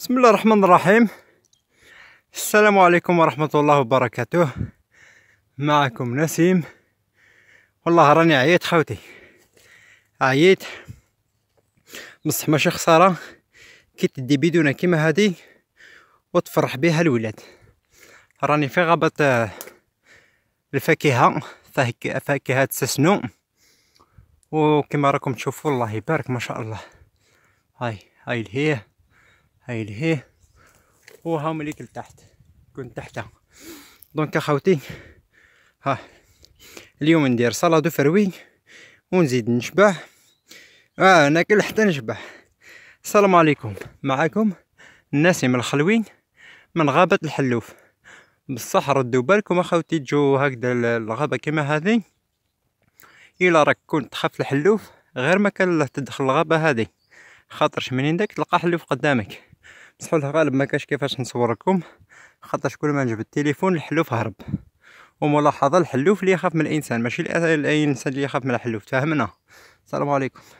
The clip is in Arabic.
بسم الله الرحمن الرحيم السلام عليكم ورحمة الله وبركاته معكم نسيم والله راني عييت خاوتي عييت بصح ماشي خسارة كي تدي بيدونة كيما هادي وتفرح بها الولاد راني في غابة الفاكهة فاكهة سسنو وكما راكم تشوفوا الله يبارك ما شاء الله هاي هاي الهيه هي هاي هو وهم مليك لتحت كنت تحتها دونك اخوتي ها اليوم ندير سلطة فروي ونزيد نشبع آه ناكل حتى نشبع السلام عليكم معكم ناسم الخلوين من غابة الحلوف بصح ردوا بالكم اخوتي تجو هكذا الغابة كما هذه الا راك كنت تخاف الحلوف غير ما كان تدخل الغابة هذه خاطرش منين داك تلقى حلوف قدامك بصح لها غالب ما كاش كيفاش نصور لكم خاطر كل ما نجبد التليفون الحلوف هرب وملاحظه الحلوف اللي يخاف من الانسان ماشي الانسان اللي يخاف من الحلوف تفهمنا السلام عليكم